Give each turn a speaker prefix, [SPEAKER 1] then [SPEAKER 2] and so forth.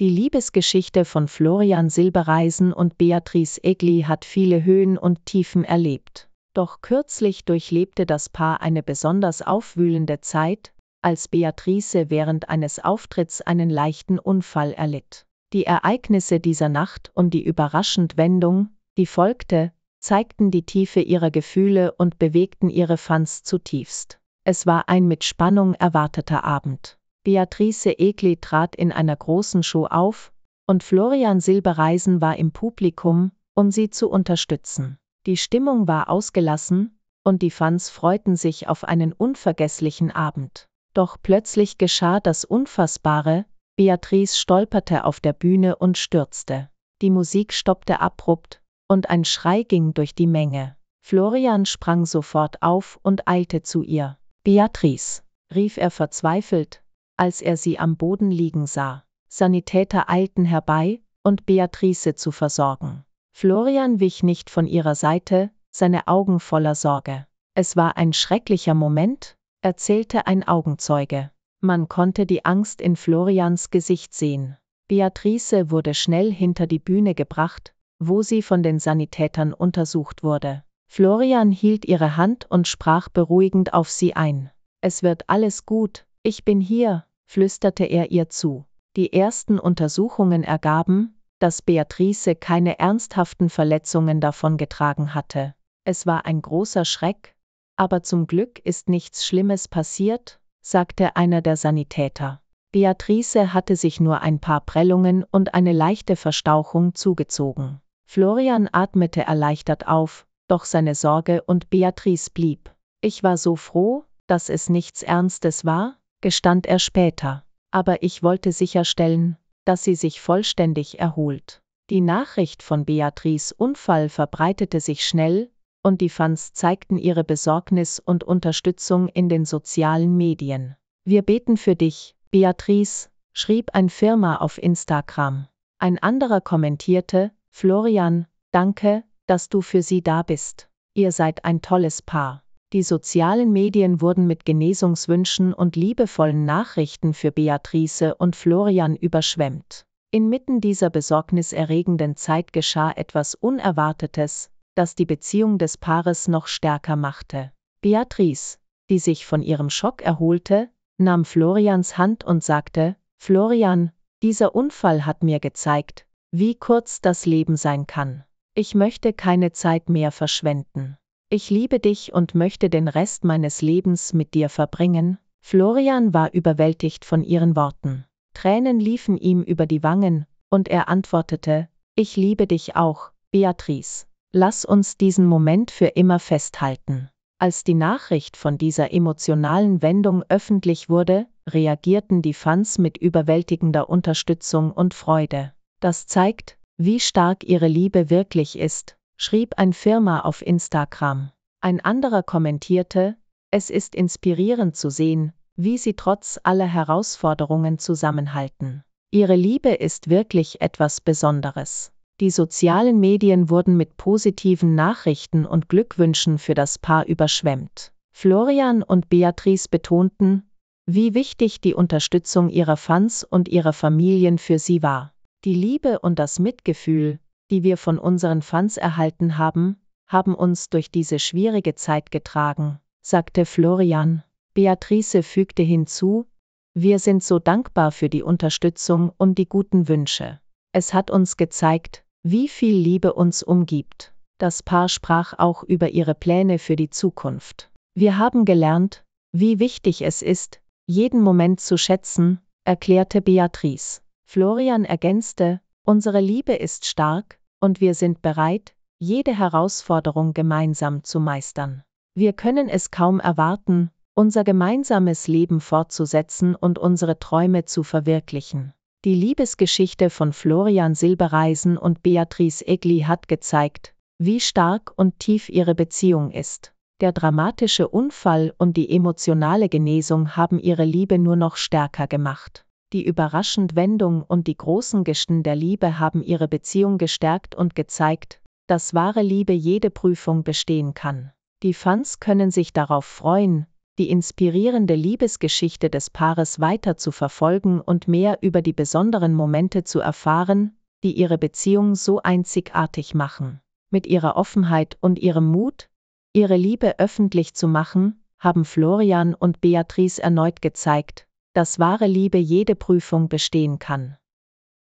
[SPEAKER 1] Die Liebesgeschichte von Florian Silbereisen und Beatrice Egli hat viele Höhen und Tiefen erlebt. Doch kürzlich durchlebte das Paar eine besonders aufwühlende Zeit, als Beatrice während eines Auftritts einen leichten Unfall erlitt. Die Ereignisse dieser Nacht und die überraschend Wendung, die folgte, zeigten die Tiefe ihrer Gefühle und bewegten ihre Fans zutiefst. Es war ein mit Spannung erwarteter Abend. Beatrice Egli trat in einer großen Show auf, und Florian Silbereisen war im Publikum, um sie zu unterstützen. Die Stimmung war ausgelassen, und die Fans freuten sich auf einen unvergesslichen Abend. Doch plötzlich geschah das Unfassbare, Beatrice stolperte auf der Bühne und stürzte. Die Musik stoppte abrupt, und ein Schrei ging durch die Menge. Florian sprang sofort auf und eilte zu ihr. Beatrice, rief er verzweifelt, als er sie am Boden liegen sah. Sanitäter eilten herbei, und Beatrice zu versorgen. Florian wich nicht von ihrer Seite, seine Augen voller Sorge. Es war ein schrecklicher Moment, erzählte ein Augenzeuge. Man konnte die Angst in Florians Gesicht sehen. Beatrice wurde schnell hinter die Bühne gebracht, wo sie von den Sanitätern untersucht wurde. Florian hielt ihre Hand und sprach beruhigend auf sie ein. Es wird alles gut, ich bin hier, flüsterte er ihr zu. Die ersten Untersuchungen ergaben, dass Beatrice keine ernsthaften Verletzungen davongetragen hatte. Es war ein großer Schreck, aber zum Glück ist nichts Schlimmes passiert, sagte einer der Sanitäter. Beatrice hatte sich nur ein paar Prellungen und eine leichte Verstauchung zugezogen. Florian atmete erleichtert auf, doch seine Sorge und Beatrice blieb. Ich war so froh, dass es nichts Ernstes war, gestand er später, aber ich wollte sicherstellen, dass sie sich vollständig erholt. Die Nachricht von Beatrice Unfall verbreitete sich schnell, und die Fans zeigten ihre Besorgnis und Unterstützung in den sozialen Medien. Wir beten für dich, Beatrice, schrieb ein Firma auf Instagram. Ein anderer kommentierte, Florian, danke, dass du für sie da bist. Ihr seid ein tolles Paar. Die sozialen Medien wurden mit Genesungswünschen und liebevollen Nachrichten für Beatrice und Florian überschwemmt. Inmitten dieser besorgniserregenden Zeit geschah etwas Unerwartetes, das die Beziehung des Paares noch stärker machte. Beatrice, die sich von ihrem Schock erholte, nahm Florians Hand und sagte, Florian, dieser Unfall hat mir gezeigt, wie kurz das Leben sein kann. Ich möchte keine Zeit mehr verschwenden. Ich liebe dich und möchte den Rest meines Lebens mit dir verbringen. Florian war überwältigt von ihren Worten. Tränen liefen ihm über die Wangen, und er antwortete, Ich liebe dich auch, Beatrice. Lass uns diesen Moment für immer festhalten. Als die Nachricht von dieser emotionalen Wendung öffentlich wurde, reagierten die Fans mit überwältigender Unterstützung und Freude. Das zeigt, wie stark ihre Liebe wirklich ist schrieb ein Firma auf Instagram. Ein anderer kommentierte, es ist inspirierend zu sehen, wie sie trotz aller Herausforderungen zusammenhalten. Ihre Liebe ist wirklich etwas Besonderes. Die sozialen Medien wurden mit positiven Nachrichten und Glückwünschen für das Paar überschwemmt. Florian und Beatrice betonten, wie wichtig die Unterstützung ihrer Fans und ihrer Familien für sie war. Die Liebe und das Mitgefühl, die wir von unseren Fans erhalten haben, haben uns durch diese schwierige Zeit getragen, sagte Florian. Beatrice fügte hinzu, wir sind so dankbar für die Unterstützung und die guten Wünsche. Es hat uns gezeigt, wie viel Liebe uns umgibt. Das Paar sprach auch über ihre Pläne für die Zukunft. Wir haben gelernt, wie wichtig es ist, jeden Moment zu schätzen, erklärte Beatrice. Florian ergänzte, unsere Liebe ist stark, und wir sind bereit, jede Herausforderung gemeinsam zu meistern. Wir können es kaum erwarten, unser gemeinsames Leben fortzusetzen und unsere Träume zu verwirklichen. Die Liebesgeschichte von Florian Silbereisen und Beatrice Egli hat gezeigt, wie stark und tief ihre Beziehung ist. Der dramatische Unfall und die emotionale Genesung haben ihre Liebe nur noch stärker gemacht. Die überraschend Wendung und die großen Gesten der Liebe haben ihre Beziehung gestärkt und gezeigt, dass wahre Liebe jede Prüfung bestehen kann. Die Fans können sich darauf freuen, die inspirierende Liebesgeschichte des Paares weiter zu verfolgen und mehr über die besonderen Momente zu erfahren, die ihre Beziehung so einzigartig machen. Mit ihrer Offenheit und ihrem Mut, ihre Liebe öffentlich zu machen, haben Florian und Beatrice erneut gezeigt, dass wahre Liebe jede Prüfung bestehen kann.